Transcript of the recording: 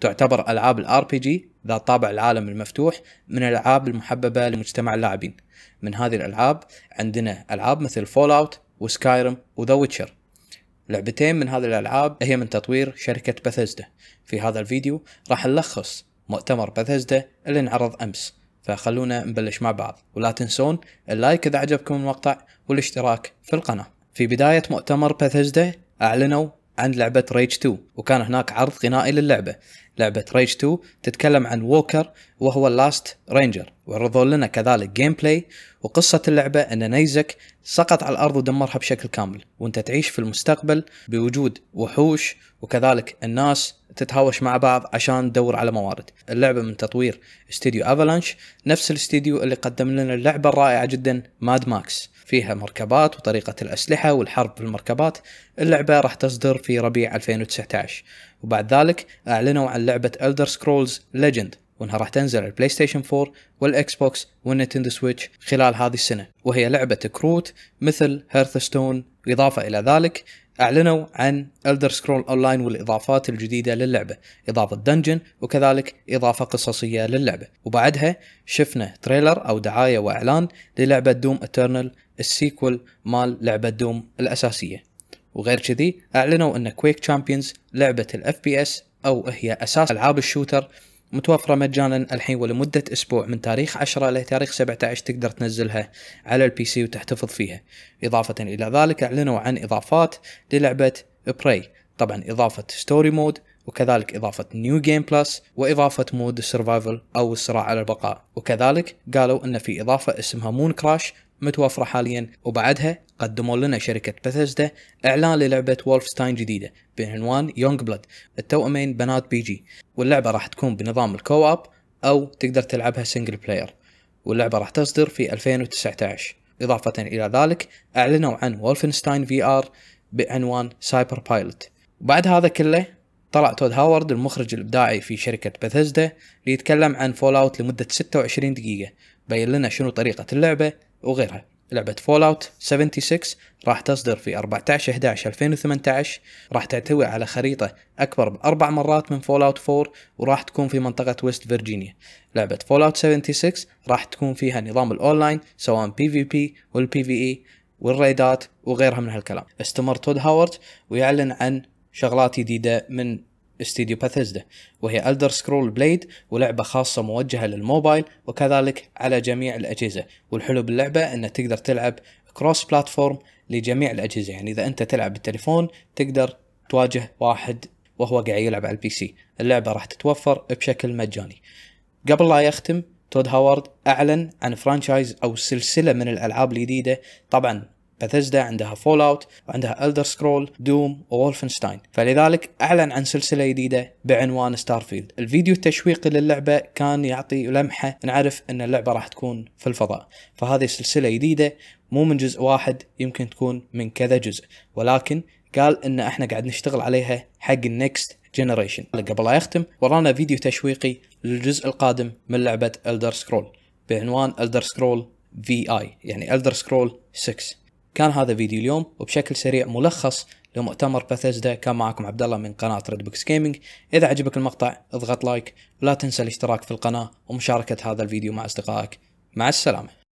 تعتبر العاب الار بي جي ذات طابع العالم المفتوح من الالعاب المحببه لمجتمع اللاعبين من هذه الالعاب عندنا العاب مثل فول اوت وسكايرم وذا ويتشر لعبتين من هذه الالعاب هي من تطوير شركه بثزدا في هذا الفيديو راح نلخص مؤتمر بثزدا اللي انعرض امس فخلونا نبلش مع بعض ولا تنسون اللايك اذا عجبكم المقطع والاشتراك في القناه في بدايه مؤتمر بثزدا اعلنوا عن لعبه ريج 2 وكان هناك عرض غنائي للعبه لعبه ريج 2 تتكلم عن ووكر وهو اللاست رينجر وعرضوا لنا كذلك جيم بلاي وقصه اللعبه ان نيزك سقط على الارض ودمرها بشكل كامل وانت تعيش في المستقبل بوجود وحوش وكذلك الناس تتهاوش مع بعض عشان تدور على موارد اللعبة من تطوير استوديو افالانش نفس الاستوديو اللي قدم لنا اللعبة الرائعة جدا ماد ماكس فيها مركبات وطريقة الأسلحة والحرب في المركبات اللعبة راح تصدر في ربيع 2019 وبعد ذلك أعلنوا عن لعبة Elder Scrolls Legend وانها راح تنزل على البلاي ستيشن 4 والاكس بوكس والنينتندو سويتش خلال هذه السنه وهي لعبه كروت مثل هيرثستون اضافه الى ذلك أعلنوا عن Elder سكرول Online والإضافات الجديدة للعبة إضافة دنجن وكذلك إضافة قصصية للعبة وبعدها شفنا تريلر أو دعاية وإعلان للعبة دوم اترنال السيكول مال لعبة دوم الأساسية وغير كذي أعلنوا أن كويك تشامبيونز لعبة الاف بي اس أو هي أساس ألعاب الشوتر متوفرة مجانا الحين ولمدة أسبوع من تاريخ 10 إلى تاريخ 17 تقدر تنزلها على البي سي وتحتفظ فيها إضافة إلى ذلك أعلنوا عن إضافات للعبة براي طبعا إضافة ستوري مود وكذلك إضافة نيو جيم بلس وإضافة مود السرفايفل أو الصراع على البقاء وكذلك قالوا أن في إضافة اسمها مون كراش متوفرة حاليا وبعدها قدموا لنا شركة بثزدا إعلان للعبة وولفستاين جديدة بعنوان يونج بلاد التوأمين بنات بي جي واللعبة راح تكون بنظام الكو أب أو تقدر تلعبها سنجل بلاير واللعبة راح تصدر في 2019 إضافة إلى ذلك أعلنوا عن وولفنستاين في آر بعنوان سايبر بايلوت وبعد هذا كله طلع تود هاورد المخرج الإبداعي في شركة بثزدا ليتكلم عن فول أوت لمدة 26 دقيقة بين لنا شنو طريقة اللعبة وغيرها لعبة فول اوت 76 راح تصدر في 14 11 2018 راح تحتوي على خريطة أكبر بأربع مرات من فول اوت 4 وراح تكون في منطقة ويست فيرجينيا لعبة فول اوت 76 راح تكون فيها نظام الأونلاين سواء بي في بي والبي في اي والريدات وغيرها من هالكلام استمر تود هاورد ويعلن عن شغلات جديدة من استديو باثيزدا وهي ألدر سكرول بليد ولعبة خاصة موجهة للموبايل وكذلك على جميع الأجهزة والحلو باللعبة أن تقدر تلعب كروس بلاتفورم لجميع الأجهزة يعني إذا أنت تلعب بالتليفون تقدر تواجه واحد وهو قاعد يلعب على البي سي اللعبة راح تتوفر بشكل مجاني قبل لا يختم تود هاورد أعلن عن فرانشايز أو سلسلة من الألعاب الجديدة طبعا باثيزدا عندها فول اوت وعندها الدر سكرول دوم وولفنشتاين فلذلك اعلن عن سلسله جديده بعنوان ستارفيلد الفيديو التشويقي للعبه كان يعطي لمحه نعرف ان اللعبه راح تكون في الفضاء فهذه سلسله جديده مو من جزء واحد يمكن تكون من كذا جزء ولكن قال ان احنا قاعد نشتغل عليها حق النكست جنريشن قبل لا يختم ورانا فيديو تشويقي للجزء القادم من لعبه الدر سكرول بعنوان الدر سكرول في اي يعني الدر سكرول 6 كان هذا فيديو اليوم وبشكل سريع ملخص لمؤتمر باثيزدا كان معكم عبد الله من قناه ريد بوكس جيمنج اذا عجبك المقطع اضغط لايك ولا تنسى الاشتراك في القناه ومشاركه هذا الفيديو مع اصدقائك مع السلامه